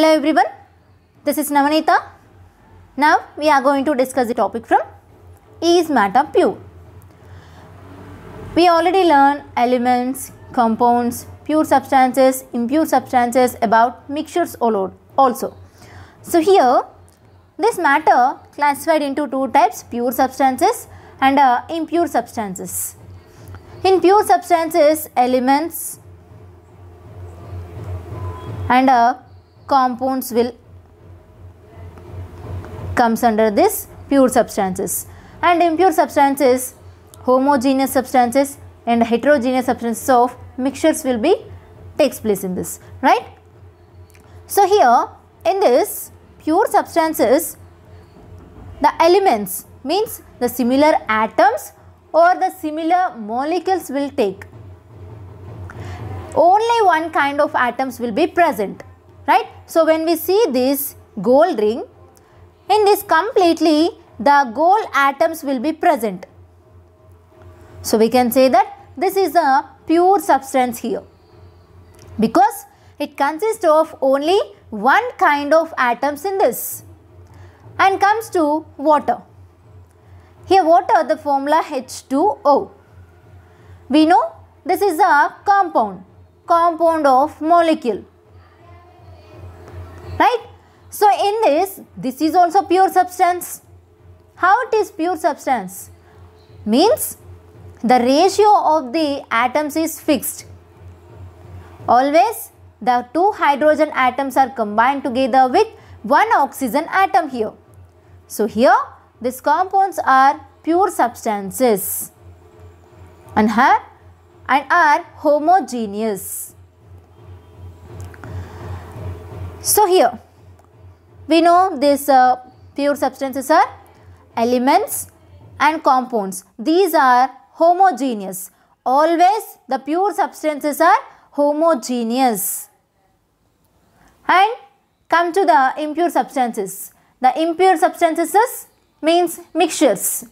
Hello everyone, this is Navanita. Now we are going to discuss the topic from Is matter pure? We already learned elements, compounds, pure substances, impure substances about mixtures also. So here this matter classified into two types pure substances and uh, impure substances. In pure substances elements and uh, compounds will comes under this pure substances and impure substances homogeneous substances and heterogeneous substances of mixtures will be takes place in this right so here in this pure substances the elements means the similar atoms or the similar molecules will take only one kind of atoms will be present right. So, when we see this gold ring, in this completely the gold atoms will be present. So, we can say that this is a pure substance here because it consists of only one kind of atoms in this and comes to water. Here water the formula H2O. We know this is a compound, compound of molecule right? So in this, this is also pure substance. How it is pure substance? Means the ratio of the atoms is fixed. Always the two hydrogen atoms are combined together with one oxygen atom here. So here these compounds are pure substances and are, and are homogeneous. So here we know these uh, pure substances are elements and compounds. These are homogeneous. Always the pure substances are homogeneous. And come to the impure substances. The impure substances means mixtures.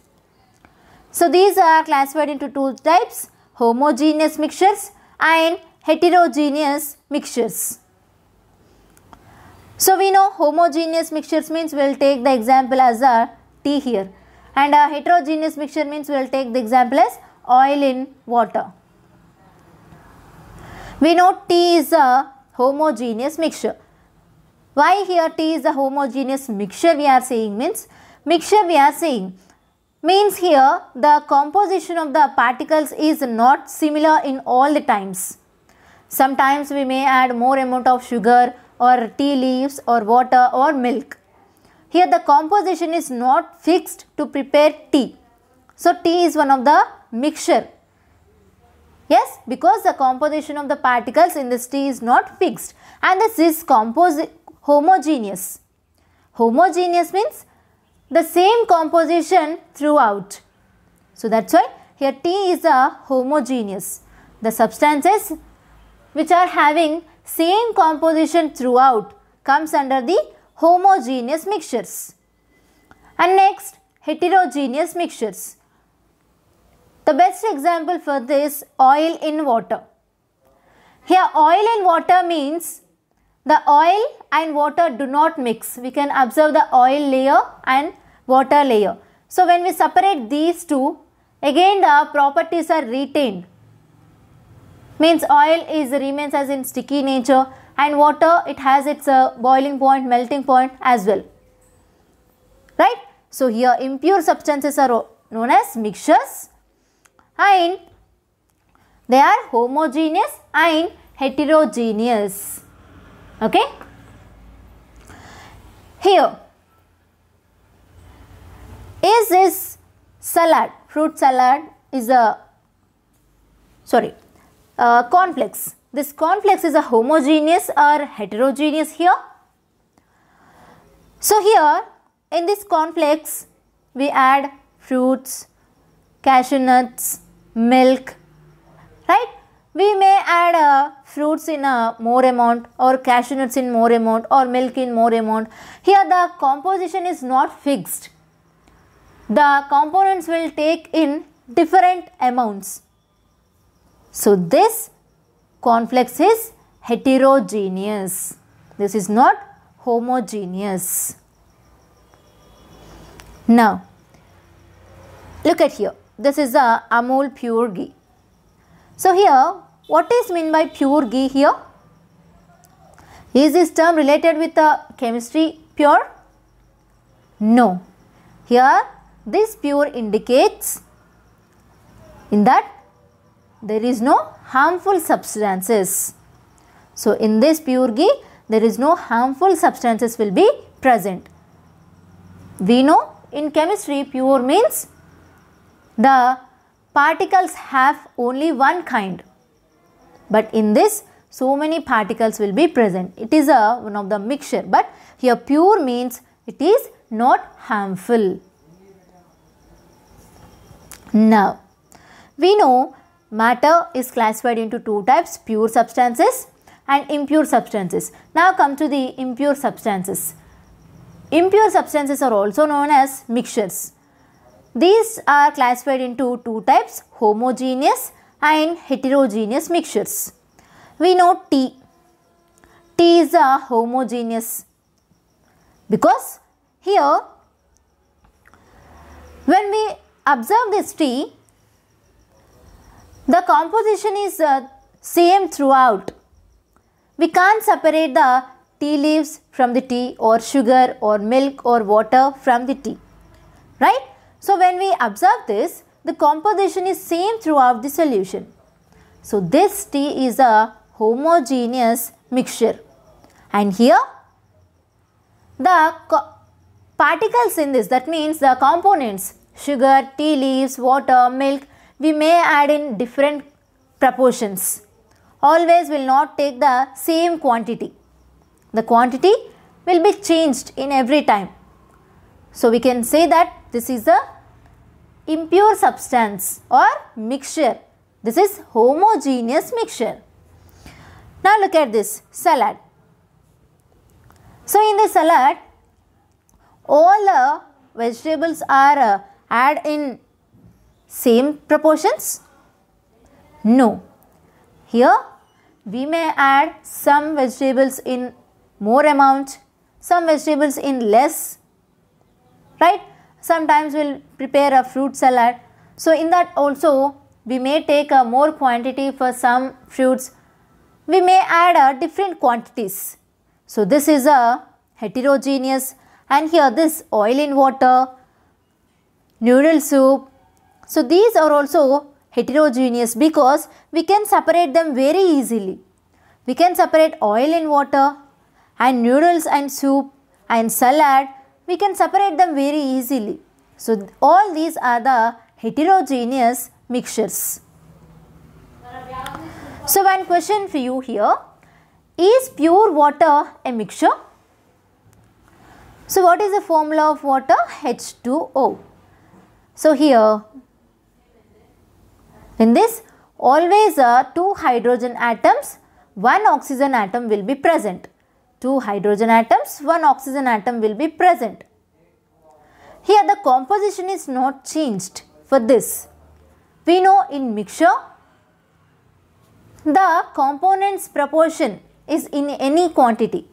So these are classified into two types homogeneous mixtures and heterogeneous mixtures. So we know homogeneous mixtures means we'll take the example as a tea here and a heterogeneous mixture means we'll take the example as oil in water. We know tea is a homogeneous mixture. Why here tea is a homogeneous mixture we are saying means mixture we are saying means here the composition of the particles is not similar in all the times. Sometimes we may add more amount of sugar or tea leaves or water or milk. Here the composition is not fixed to prepare tea. So tea is one of the mixture. Yes, because the composition of the particles in this tea is not fixed and this is homogeneous. Homogeneous means the same composition throughout. So that's why here tea is a homogeneous. The substances which are having same composition throughout comes under the homogeneous mixtures. And next, heterogeneous mixtures. The best example for this, oil in water. Here, oil in water means the oil and water do not mix. We can observe the oil layer and water layer. So, when we separate these two, again the properties are retained means oil is remains as in sticky nature and water it has its uh, boiling point melting point as well right so here impure substances are known as mixtures and they are homogeneous and heterogeneous okay here is this salad fruit salad is a sorry uh, complex. This complex is a homogeneous or heterogeneous here. So here in this complex we add fruits, cashew nuts, milk, right? We may add uh, fruits in a more amount or cashew nuts in more amount or milk in more amount. Here the composition is not fixed. The components will take in different amounts. So this complex is heterogeneous. This is not homogeneous. Now, look at here. This is a Amul pure ghee. So here, what is mean by pure ghee here? Is this term related with the chemistry pure? No. Here, this pure indicates in that there is no harmful substances. So in this pure ghee there is no harmful substances will be present. We know in chemistry pure means the particles have only one kind but in this so many particles will be present. It is a one of the mixture but here pure means it is not harmful. Now we know Matter is classified into two types, pure substances and impure substances. Now come to the impure substances. Impure substances are also known as mixtures. These are classified into two types, homogeneous and heterogeneous mixtures. We know tea. Tea is a homogeneous because here when we observe this tea. The composition is uh, same throughout. We can't separate the tea leaves from the tea or sugar or milk or water from the tea. Right? So when we observe this, the composition is same throughout the solution. So this tea is a homogeneous mixture. And here the particles in this that means the components sugar, tea leaves, water, milk we may add in different proportions. Always will not take the same quantity. The quantity will be changed in every time. So we can say that this is a impure substance or mixture. This is homogeneous mixture. Now look at this salad. So in the salad all the vegetables are uh, add in same proportions? No. Here we may add some vegetables in more amount, some vegetables in less, right? Sometimes we'll prepare a fruit salad. So in that also we may take a more quantity for some fruits. We may add a different quantities. So this is a heterogeneous and here this oil in water, noodle soup, so these are also heterogeneous because we can separate them very easily. We can separate oil and water and noodles and soup and salad. We can separate them very easily. So all these are the heterogeneous mixtures. So one question for you here. Is pure water a mixture? So what is the formula of water? H2O. So here in this, always uh, two hydrogen atoms, one oxygen atom will be present. Two hydrogen atoms, one oxygen atom will be present. Here the composition is not changed for this. We know in mixture, the components proportion is in any quantity.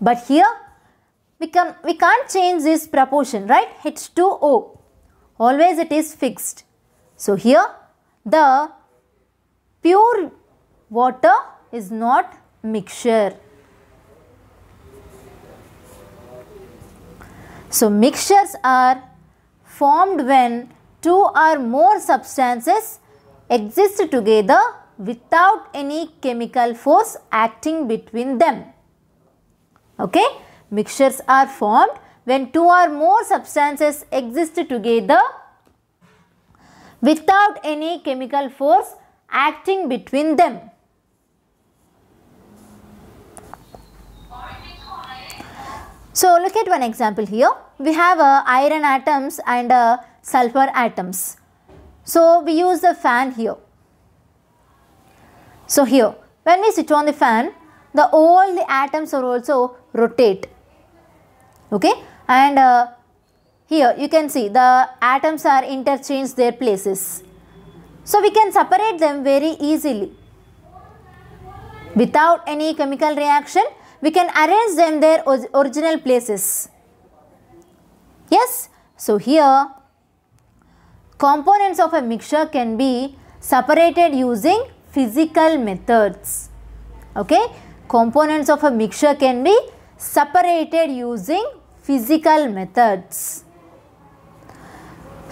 But here, we, can, we can't change this proportion, right? H2O. Always it is fixed. So here, the pure water is not mixture. So, mixtures are formed when two or more substances exist together without any chemical force acting between them. Okay? Mixtures are formed when two or more substances exist together without any chemical force acting between them. So look at one example here. We have uh, iron atoms and uh, sulfur atoms. So we use the fan here. So here, when we switch on the fan, the all the atoms are also rotate. Okay, and uh, here you can see the atoms are interchanged their places. So we can separate them very easily. Without any chemical reaction, we can arrange them their original places. Yes, so here components of a mixture can be separated using physical methods. Okay, components of a mixture can be separated using physical methods.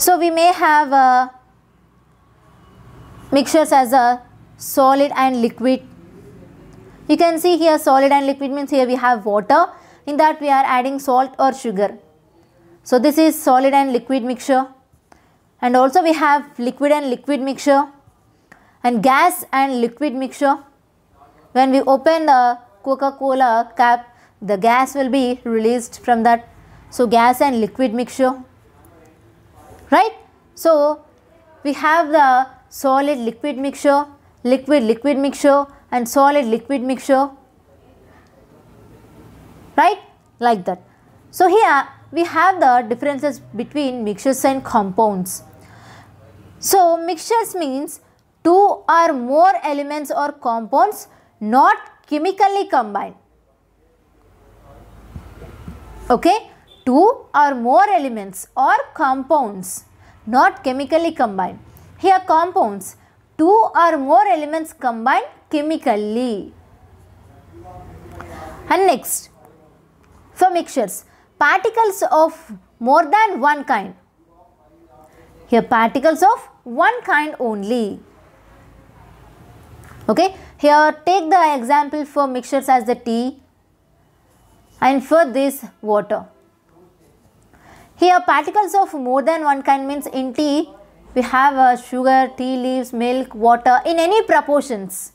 So we may have a uh, mixtures as a solid and liquid. You can see here solid and liquid means here we have water. In that we are adding salt or sugar. So this is solid and liquid mixture. And also we have liquid and liquid mixture. And gas and liquid mixture. When we open the Coca-Cola cap, the gas will be released from that. So gas and liquid mixture right. So, we have the solid liquid mixture, liquid liquid mixture and solid liquid mixture right like that. So, here we have the differences between mixtures and compounds. So, mixtures means two or more elements or compounds not chemically combined. Okay two or more elements or compounds not chemically combined. Here compounds, two or more elements combined chemically. And next, for mixtures, particles of more than one kind. Here particles of one kind only. Okay, here take the example for mixtures as the tea and for this water. Here particles of more than one kind means in tea we have uh, sugar, tea leaves, milk, water in any proportions.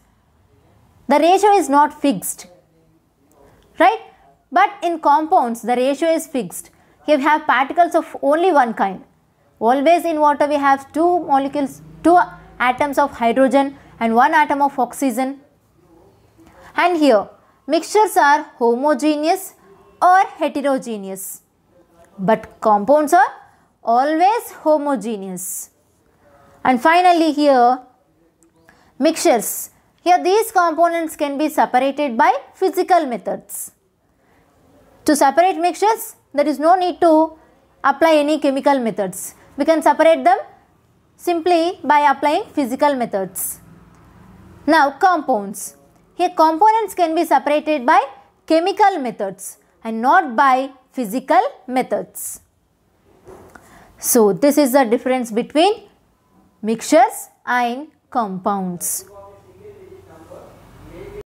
The ratio is not fixed. Right? But in compounds the ratio is fixed. Here we have particles of only one kind. Always in water we have two molecules, two atoms of hydrogen and one atom of oxygen. And here mixtures are homogeneous or heterogeneous but compounds are always homogeneous. And finally here mixtures. Here these components can be separated by physical methods. To separate mixtures there is no need to apply any chemical methods. We can separate them simply by applying physical methods. Now compounds. Here components can be separated by chemical methods and not by physical methods. So, this is the difference between mixtures and compounds.